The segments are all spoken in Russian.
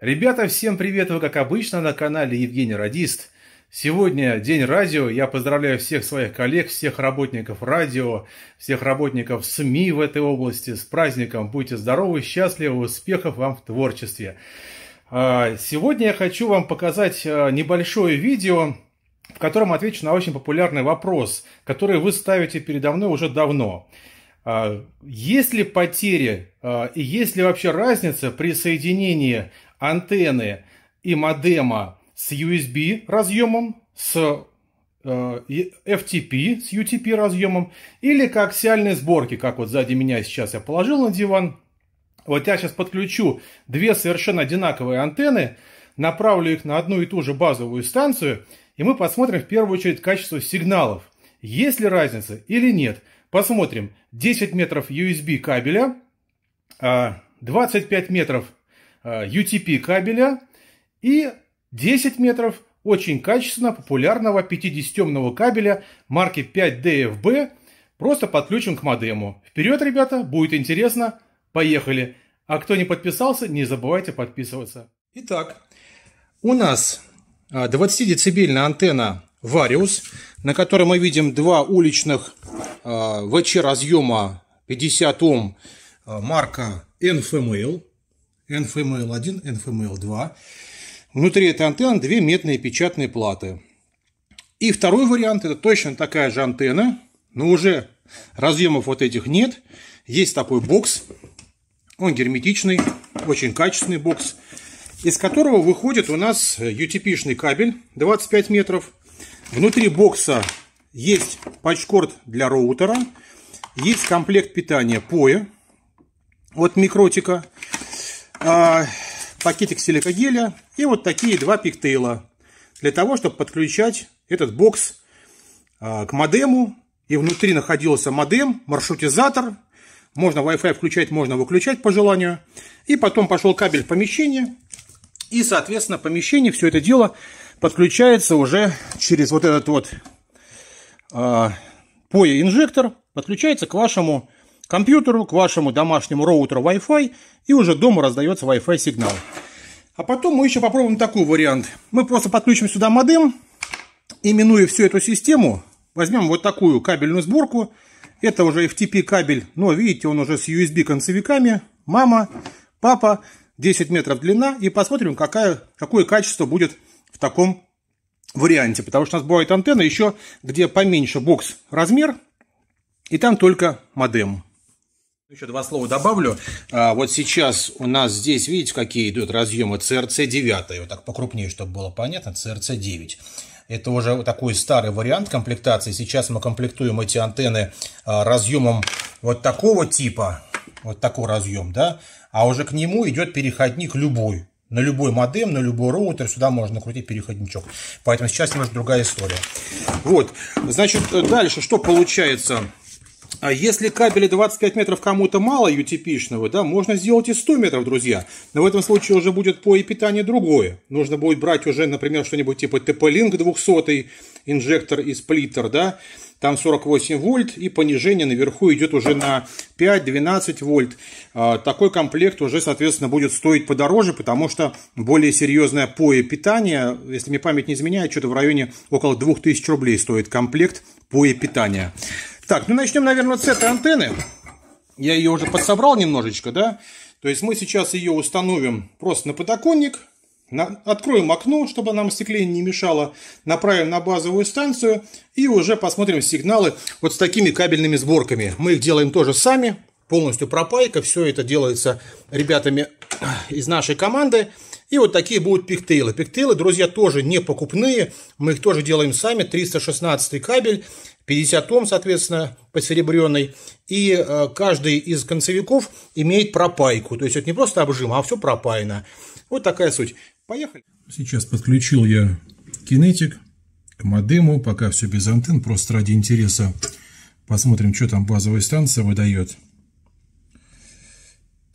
Ребята, всем привет! Вы, как обычно, на канале Евгений Радист. Сегодня День радио. Я поздравляю всех своих коллег, всех работников радио, всех работников СМИ в этой области. С праздником! Будьте здоровы, счастливы, успехов вам в творчестве! А, сегодня я хочу вам показать а, небольшое видео, в котором отвечу на очень популярный вопрос, который вы ставите передо мной уже давно. А, есть ли потери и есть ли вообще разница при соединении антенны и модема с USB разъемом, с э, FTP с UTP разъемом или коаксиальные сборки, как вот сзади меня сейчас я положил на диван. Вот я сейчас подключу две совершенно одинаковые антенны, направлю их на одну и ту же базовую станцию, и мы посмотрим в первую очередь качество сигналов. Есть ли разница или нет? Посмотрим. 10 метров USB кабеля, 25 а, метров Э, UTP кабеля и 10 метров очень качественно популярного 50-темного кабеля марки 5DFB. Просто подключим к модему. Вперед, ребята, будет интересно. Поехали. А кто не подписался, не забывайте подписываться. Итак, у нас 20-децибельная э, антенна Varius, на которой мы видим два уличных э, ВЧ-разъема 50 Ом марка NFML. NFML1, NFML2. Внутри этой антенны две медные печатные платы. И второй вариант – это точно такая же антенна, но уже разъемов вот этих нет. Есть такой бокс, он герметичный, очень качественный бокс, из которого выходит у нас UTP-шный кабель 25 метров. Внутри бокса есть патчкорд для роутера, есть комплект питания POE от Микротика, а, пакетик силикогеля и вот такие два пиктейла для того, чтобы подключать этот бокс а, к модему. И внутри находился модем, маршрутизатор. Можно Wi-Fi включать, можно выключать по желанию. И потом пошел кабель в помещение. И, соответственно, помещение все это дело подключается уже через вот этот вот э, а, POE-инжектор, подключается к вашему компьютеру, к вашему домашнему роутеру Wi-Fi, и уже дома раздается Wi-Fi сигнал. А потом мы еще попробуем такой вариант. Мы просто подключим сюда модем, и минуя всю эту систему, возьмем вот такую кабельную сборку. Это уже FTP кабель, но видите, он уже с USB концевиками. Мама, папа, 10 метров длина. И посмотрим, какая, какое качество будет в таком варианте. Потому что у нас бывает антенна еще, где поменьше бокс размер, и там только модем. Еще два слова добавлю. А, вот сейчас у нас здесь, видите, какие идут разъемы CRC-9. Вот так покрупнее, чтобы было понятно. CRC-9. Это уже такой старый вариант комплектации. Сейчас мы комплектуем эти антенны а, разъемом вот такого типа. Вот такой разъем, да. А уже к нему идет переходник любой. На любой модем, на любой роутер сюда можно крутить переходничок. Поэтому сейчас немножко другая история. Вот. Значит, дальше что получается? А если кабеля 25 метров кому-то мало UTP-шного, да, можно сделать и 100 метров, друзья. Но в этом случае уже будет по и питанию другое. Нужно будет брать уже, например, что-нибудь типа TP-Link 200, инжектор и сплиттер, да, там 48 вольт и понижение наверху идет уже на 5-12 вольт. А, такой комплект уже, соответственно, будет стоить подороже, потому что более серьезное пое питание, если мне память не изменяет, что-то в районе около 2000 рублей стоит комплект пое питания. Так, ну начнем, наверное, с этой антенны. Я ее уже подсобрал немножечко, да? То есть мы сейчас ее установим просто на подоконник, на... откроем окно, чтобы нам остекление не мешало, направим на базовую станцию и уже посмотрим сигналы вот с такими кабельными сборками. Мы их делаем тоже сами, полностью пропайка, все это делается ребятами из нашей команды. И вот такие будут пиктейлы. Пиктейлы, друзья, тоже не покупные. Мы их тоже делаем сами. 316 кабель, 50 Ом, соответственно, посеребренный. И э, каждый из концевиков имеет пропайку. То есть это не просто обжим, а все пропаяно. Вот такая суть. Поехали. Сейчас подключил я кинетик к модему. Пока все без антенн, просто ради интереса. Посмотрим, что там базовая станция выдает.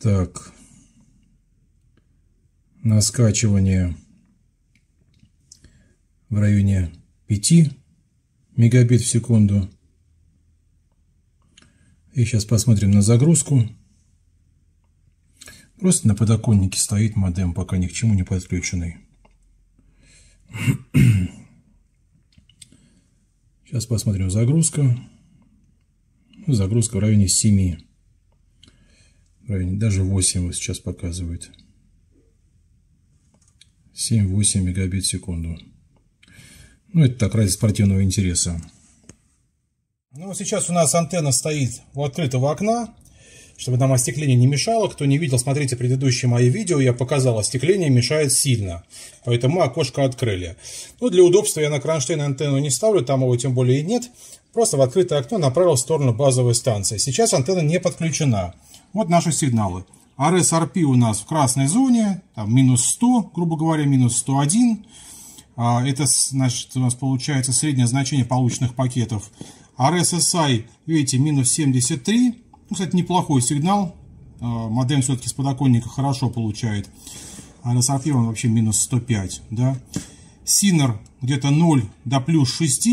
Так, на скачивание в районе 5 мегабит в секунду. И сейчас посмотрим на загрузку. Просто на подоконнике стоит модем, пока ни к чему не подключенный. Сейчас посмотрим загрузка. Ну, загрузка в районе 7. В районе даже 8 сейчас показывает. 7-8 мегабит в секунду. Ну, это так, ради спортивного интереса. Ну, сейчас у нас антенна стоит у открытого окна, чтобы нам остекление не мешало. Кто не видел, смотрите предыдущие мои видео, я показал, остекление мешает сильно. Поэтому окошко открыли. Ну, для удобства я на кронштейн антенну не ставлю, там его тем более и нет. Просто в открытое окно направил в сторону базовой станции. Сейчас антенна не подключена. Вот наши сигналы. RSRP у нас в красной зоне, там минус 100, грубо говоря, минус 101. А, это значит, у нас получается среднее значение полученных пакетов. RSSI, видите, минус 73. Ну, кстати, неплохой сигнал. А, Модем все-таки с подоконника хорошо получает. RSRP он вообще минус 105. Да? Синер где-то 0 до плюс 6.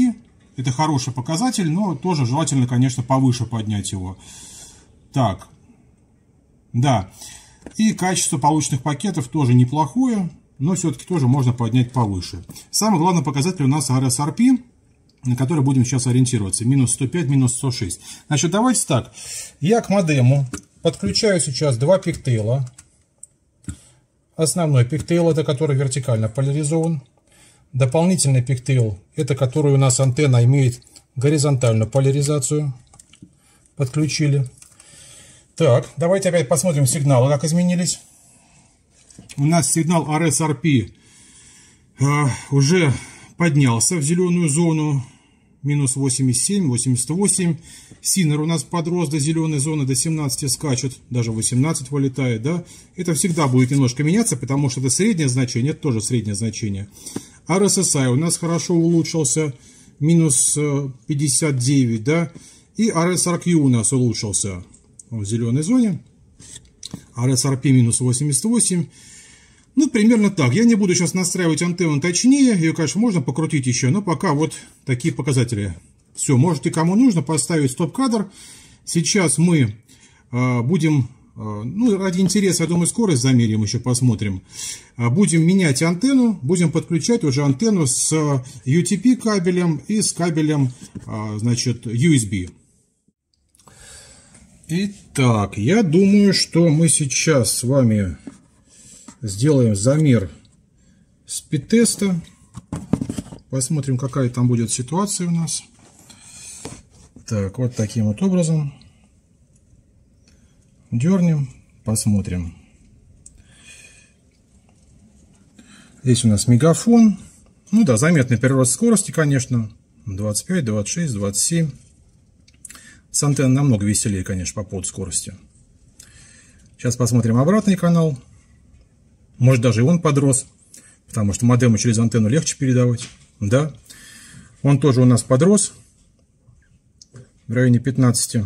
Это хороший показатель, но тоже желательно, конечно, повыше поднять его. Так, да. И качество полученных пакетов тоже неплохое, но все-таки тоже можно поднять повыше. Самый главный показатель у нас RSRP, на который будем сейчас ориентироваться. Минус 105, минус 106. Значит, давайте так. Я к модему подключаю сейчас два пиктейла. Основной пиктейл, это который вертикально поляризован. Дополнительный пиктейл, это который у нас антенна имеет горизонтальную поляризацию. Подключили. Так, давайте опять посмотрим сигналы, как изменились. У нас сигнал RSRP э, уже поднялся в зеленую зону. Минус 87, 88. Синер у нас подрос до зеленой зоны, до 17 скачет. Даже 18 вылетает, да. Это всегда будет немножко меняться, потому что это среднее значение, это тоже среднее значение. RSSI у нас хорошо улучшился. Минус 59, э, да. И RSRQ у нас улучшился в зеленой зоне. RSRP минус 88. Ну, примерно так. Я не буду сейчас настраивать антенну точнее. Ее, конечно, можно покрутить еще, но пока вот такие показатели. Все, можете кому нужно поставить стоп-кадр. Сейчас мы э, будем, а, ну, ради интереса, я думаю, скорость замерим, еще посмотрим. А, будем менять антенну, будем подключать уже антенну с UTP кабелем и с кабелем, значит, USB. Итак, я думаю, что мы сейчас с вами сделаем замер спид-теста. Посмотрим, какая там будет ситуация у нас. Так, вот таким вот образом. Дернем, посмотрим. Здесь у нас мегафон. Ну да, заметный прирост скорости, конечно. 25, 26, 27. С антенн намного веселее, конечно, по поводу скорости. Сейчас посмотрим обратный канал. Может, даже и он подрос, потому что модему через антенну легче передавать. Да, он тоже у нас подрос в районе 15.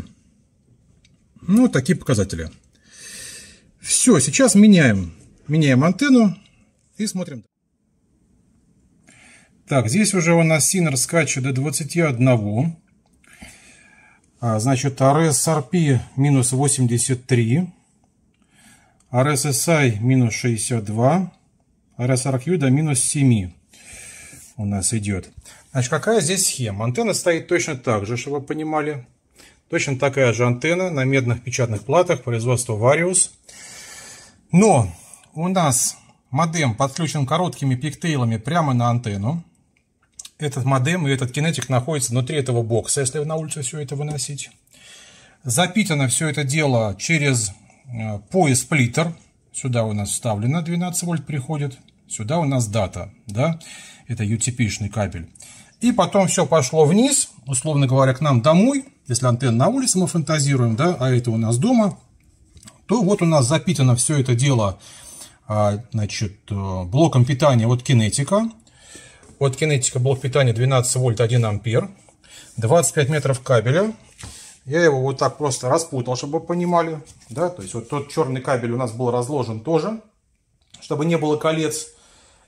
Ну, такие показатели. Все, сейчас меняем. Меняем антенну и смотрим. Так, здесь уже у нас синер скачет до 21. А, значит, RSRP минус 83, RSSI минус 62, RSRQ до минус 7 у нас идет. Значит, какая здесь схема? Антенна стоит точно так же, чтобы вы понимали. Точно такая же антенна на медных печатных платах производства Varius. Но у нас модем подключен короткими пиктейлами прямо на антенну этот модем и этот кинетик находится внутри этого бокса, если на улицу все это выносить. Запитано все это дело через э, пояс плитер. Сюда у нас вставлено 12 вольт приходит. Сюда у нас дата, да, это UTP-шный кабель. И потом все пошло вниз, условно говоря, к нам домой. Если антенна на улице, мы фантазируем, да, а это у нас дома. То вот у нас запитано все это дело а, значит, э, блоком питания от кинетика. От кинетика блок питания 12 вольт 1 ампер. 25 метров кабеля. Я его вот так просто распутал, чтобы вы понимали. Да? То есть вот тот черный кабель у нас был разложен тоже, чтобы не было колец.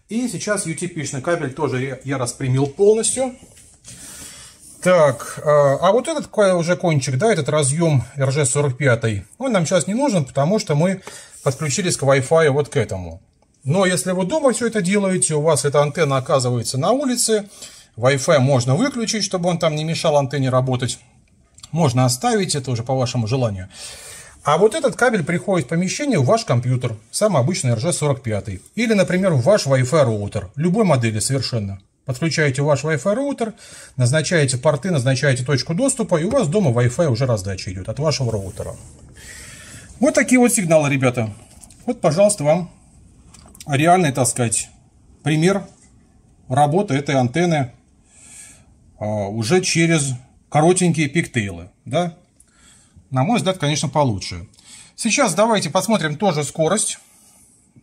И сейчас utp кабель тоже я распрямил полностью. Так, а, а вот этот уже кончик, да, этот разъем RG45, он нам сейчас не нужен, потому что мы подключились к Wi-Fi вот к этому. Но если вы дома все это делаете, у вас эта антенна оказывается на улице, Wi-Fi можно выключить, чтобы он там не мешал антенне работать. Можно оставить, это уже по вашему желанию. А вот этот кабель приходит в помещение в ваш компьютер, самый обычный RJ45, или, например, в ваш Wi-Fi роутер, любой модели совершенно. Подключаете ваш Wi-Fi роутер, назначаете порты, назначаете точку доступа, и у вас дома Wi-Fi уже раздача идет от вашего роутера. Вот такие вот сигналы, ребята. Вот, пожалуйста, вам реальный, так сказать, пример работы этой антенны а, уже через коротенькие пиктейлы. Да? На мой взгляд, конечно, получше. Сейчас давайте посмотрим тоже скорость.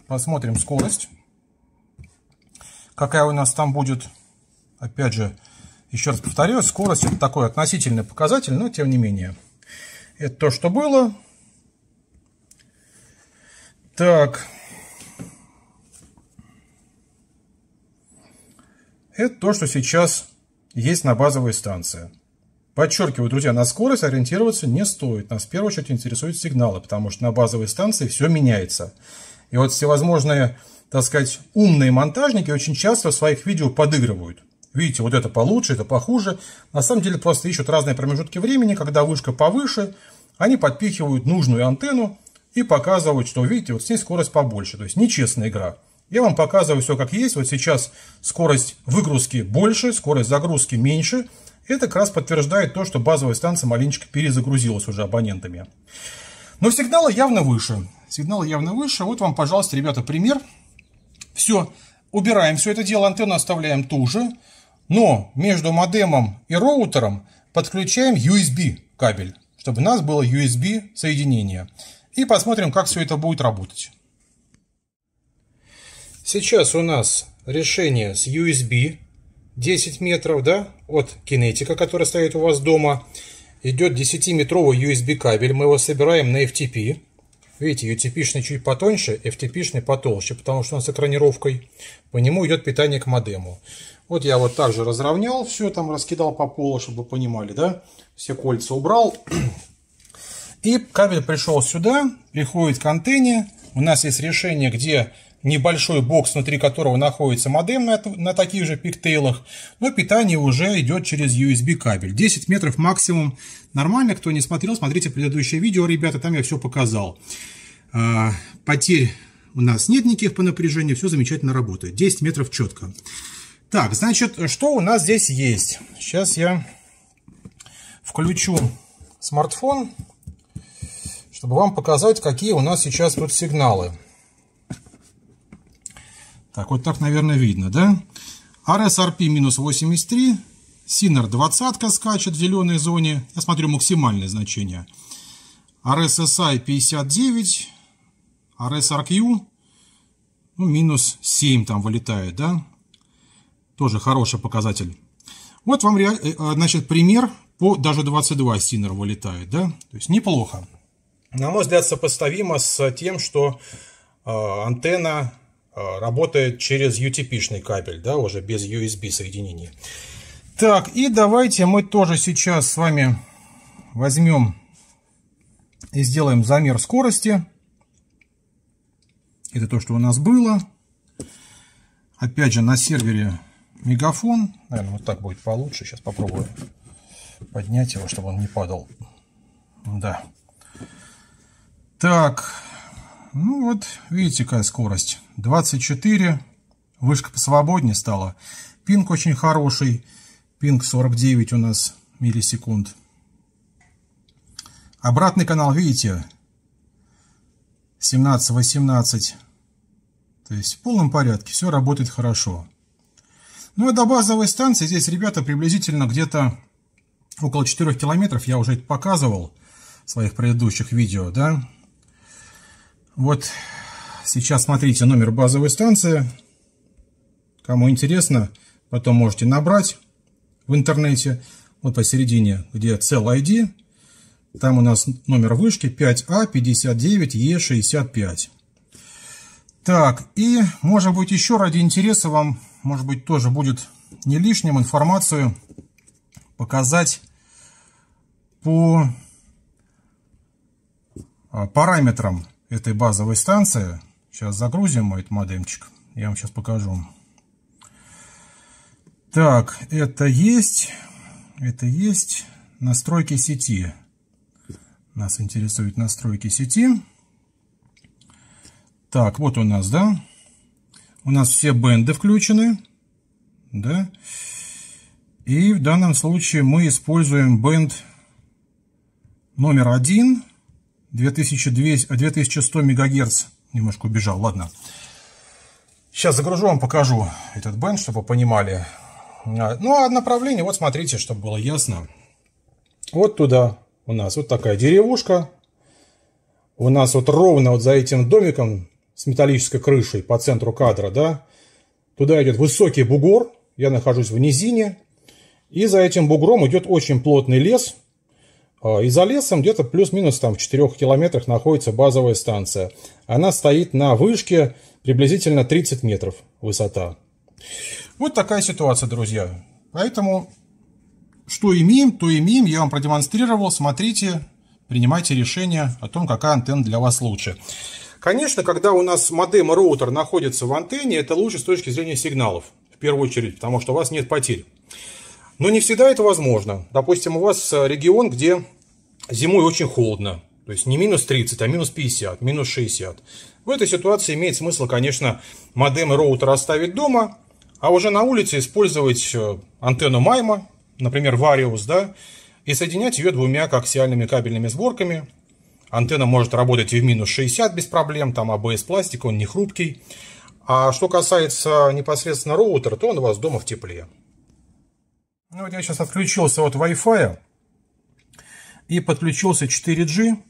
Посмотрим скорость. Какая у нас там будет. Опять же, еще раз повторю, скорость это такой относительный показатель, но тем не менее. Это то, что было. Так, Это то, что сейчас есть на базовой станции. Подчеркиваю, друзья, на скорость ориентироваться не стоит. Нас в первую очередь интересуют сигналы, потому что на базовой станции все меняется. И вот всевозможные, так сказать, умные монтажники очень часто в своих видео подыгрывают. Видите, вот это получше, это похуже. На самом деле просто ищут разные промежутки времени, когда вышка повыше, они подпихивают нужную антенну и показывают, что, видите, вот с ней скорость побольше. То есть нечестная игра. Я вам показываю все как есть. Вот сейчас скорость выгрузки больше, скорость загрузки меньше. Это как раз подтверждает то, что базовая станция маленечко перезагрузилась уже абонентами. Но сигналы явно выше. Сигналы явно выше. Вот вам, пожалуйста, ребята, пример. Все, убираем все это дело, антенну оставляем ту же. Но между модемом и роутером подключаем USB кабель, чтобы у нас было USB соединение. И посмотрим, как все это будет работать. Сейчас у нас решение с USB 10 метров, да, от кинетика, который стоит у вас дома. Идет 10-метровый USB кабель, мы его собираем на FTP. Видите, UTP-шный чуть потоньше, FTP-шный потолще, потому что он с экранировкой. По нему идет питание к модему. Вот я вот также разровнял все, там раскидал по полу, чтобы вы понимали, да. Все кольца убрал. И кабель пришел сюда, приходит к антенне. У нас есть решение, где небольшой бокс, внутри которого находится модем на, на таких же пиктейлах, но питание уже идет через USB кабель. 10 метров максимум нормально, кто не смотрел, смотрите предыдущее видео, ребята, там я все показал. А, потерь у нас нет никаких по напряжению, все замечательно работает. 10 метров четко. Так, значит, что у нас здесь есть? Сейчас я включу смартфон, чтобы вам показать, какие у нас сейчас тут сигналы. Так, вот так, наверное, видно, да? RSRP минус 83, Синер двадцатка скачет в зеленой зоне, я смотрю максимальное значение. RSSI 59, RSRQ ну, минус 7 там вылетает, да? Тоже хороший показатель. Вот вам э, э, значит, пример по даже 22 Синер вылетает, да? То есть неплохо. На мой взгляд, сопоставимо с тем, что э, антенна Э, работает через UTP-шный кабель, да, уже без USB соединения. Так, и давайте мы тоже сейчас с вами возьмем и сделаем замер скорости. Это то, что у нас было. Опять же, на сервере мегафон. Наверное, вот так будет получше. Сейчас попробую поднять его, чтобы он не падал. Да. Так, ну вот, видите, какая скорость. 24. Вышка посвободнее стала. Пинг очень хороший. Пинг 49 у нас миллисекунд. Обратный канал, видите, 17-18. То есть в полном порядке, все работает хорошо. Ну а до базовой станции здесь, ребята, приблизительно где-то около 4 километров. Я уже это показывал в своих предыдущих видео, да. Вот сейчас смотрите номер базовой станции. Кому интересно, потом можете набрать в интернете. Вот посередине, где cell ID, там у нас номер вышки 5А59Е65. Так, и, может быть, еще ради интереса вам, может быть, тоже будет не лишним информацию показать по а, параметрам этой базовой станции. Сейчас загрузим мой модемчик. Я вам сейчас покажу. Так, это есть. Это есть настройки сети. Нас интересуют настройки сети. Так, вот у нас, да? У нас все бенды включены. Да? И в данном случае мы используем бенд номер один 2200, 2100 а мегагерц. Немножко убежал, ладно. Сейчас загружу вам, покажу этот бенд, чтобы вы понимали. А, ну, а направление, вот смотрите, чтобы было ясно. Вот туда у нас вот такая деревушка. У нас вот ровно вот за этим домиком с металлической крышей по центру кадра, да, туда идет высокий бугор. Я нахожусь в низине. И за этим бугром идет очень плотный лес – а, и за лесом где-то плюс-минус там в 4 километрах находится базовая станция. Она стоит на вышке приблизительно 30 метров высота. Вот такая ситуация, друзья. Поэтому что имеем, то имеем. Я вам продемонстрировал. Смотрите, принимайте решение о том, какая антенна для вас лучше. Конечно, когда у нас модем и роутер находится в антенне, это лучше с точки зрения сигналов, в первую очередь, потому что у вас нет потерь. Но не всегда это возможно. Допустим, у вас э, регион, где зимой очень холодно. То есть не минус 30, а минус 50, минус 60. В этой ситуации имеет смысл, конечно, модем и роутер оставить дома, а уже на улице использовать э, антенну Майма, например, Вариус, да, и соединять ее двумя коаксиальными кабельными сборками. Антенна может работать и в минус 60 без проблем, там АБС пластик, он не хрупкий. А что касается непосредственно роутера, то он у вас дома в тепле. Ну вот я сейчас отключился от Wi-Fi и подключился 4G,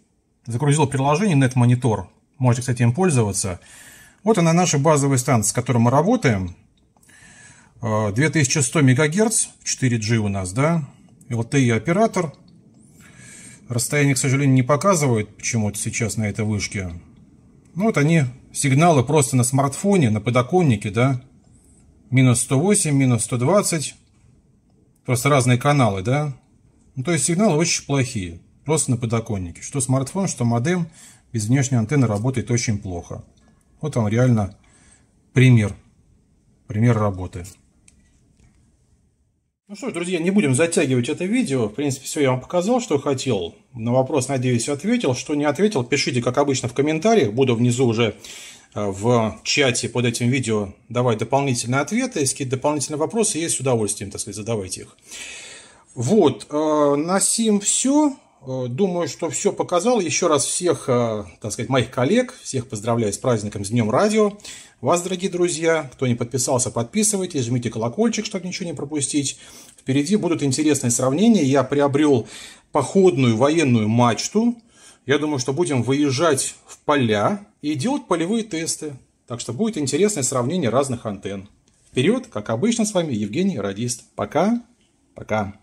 загрузил приложение NetMonitor, можете, кстати, им пользоваться. Вот она наша базовая станция, с которой мы работаем. 2100 МГц, 4G у нас, да, LTE оператор. Расстояние, к сожалению, не показывают почему-то сейчас на этой вышке. Ну вот они, сигналы просто на смартфоне, на подоконнике, да. Минус 108, минус 120, Просто разные каналы, да? Ну, то есть сигналы очень плохие, просто на подоконнике. Что смартфон, что модем без внешней антенны работает очень плохо. Вот он реально пример, пример работы. Ну что ж, друзья, не будем затягивать это видео. В принципе, все я вам показал, что хотел. На вопрос, надеюсь, ответил. Что не ответил, пишите, как обычно, в комментариях. Буду внизу уже Э, в чате под этим видео давать дополнительные ответы. Если какие-то дополнительные вопросы есть, с удовольствием, так сказать, задавайте их. Вот, э, на сим все. Э, думаю, что все показал. Еще раз всех, так сказать, моих коллег, всех поздравляю с праздником, с Днем Радио. Вас, дорогие друзья, кто не подписался, подписывайтесь, жмите колокольчик, чтобы ничего не пропустить. Впереди будут интересные сравнения. Я приобрел походную военную мачту я думаю, что будем выезжать в поля и делать полевые тесты. Так что будет интересное сравнение разных антенн. Вперед, как обычно, с вами Евгений Радист. Пока, пока.